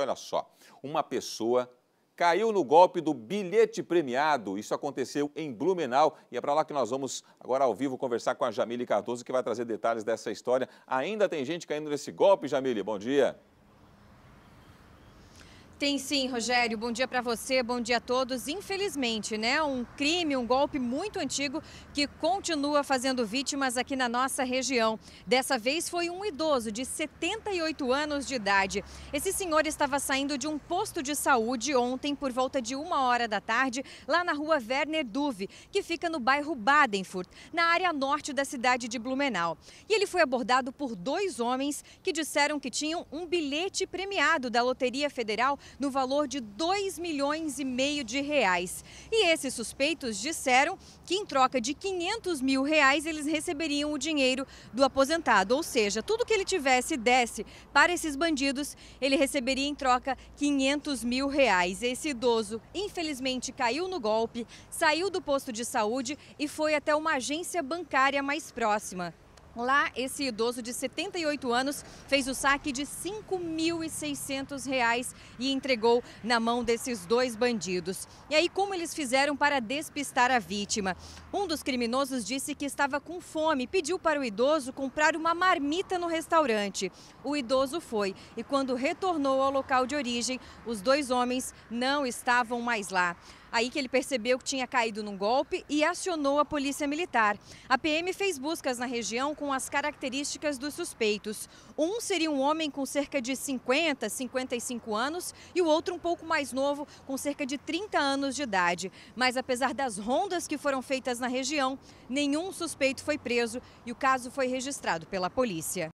Olha só, uma pessoa caiu no golpe do bilhete premiado. Isso aconteceu em Blumenau e é para lá que nós vamos agora ao vivo conversar com a Jamile Cardoso, que vai trazer detalhes dessa história. Ainda tem gente caindo nesse golpe, Jamile. Bom dia. Tem sim, Rogério. Bom dia para você, bom dia a todos. Infelizmente, né, um crime, um golpe muito antigo que continua fazendo vítimas aqui na nossa região. Dessa vez foi um idoso de 78 anos de idade. Esse senhor estava saindo de um posto de saúde ontem por volta de uma hora da tarde, lá na rua Werner Duve, que fica no bairro Badenfurt, na área norte da cidade de Blumenau. E ele foi abordado por dois homens que disseram que tinham um bilhete premiado da Loteria Federal no valor de 2 milhões e meio de reais. E esses suspeitos disseram que em troca de 500 mil reais eles receberiam o dinheiro do aposentado, ou seja, tudo que ele tivesse e desse para esses bandidos, ele receberia em troca 500 mil reais. Esse idoso, infelizmente, caiu no golpe, saiu do posto de saúde e foi até uma agência bancária mais próxima. Lá, esse idoso de 78 anos fez o saque de R$ 5.600 e entregou na mão desses dois bandidos. E aí, como eles fizeram para despistar a vítima? Um dos criminosos disse que estava com fome e pediu para o idoso comprar uma marmita no restaurante. O idoso foi e, quando retornou ao local de origem, os dois homens não estavam mais lá. Aí que ele percebeu que tinha caído num golpe e acionou a polícia militar. A PM fez buscas na região com as características dos suspeitos. Um seria um homem com cerca de 50, 55 anos e o outro um pouco mais novo, com cerca de 30 anos de idade. Mas apesar das rondas que foram feitas na região, nenhum suspeito foi preso e o caso foi registrado pela polícia.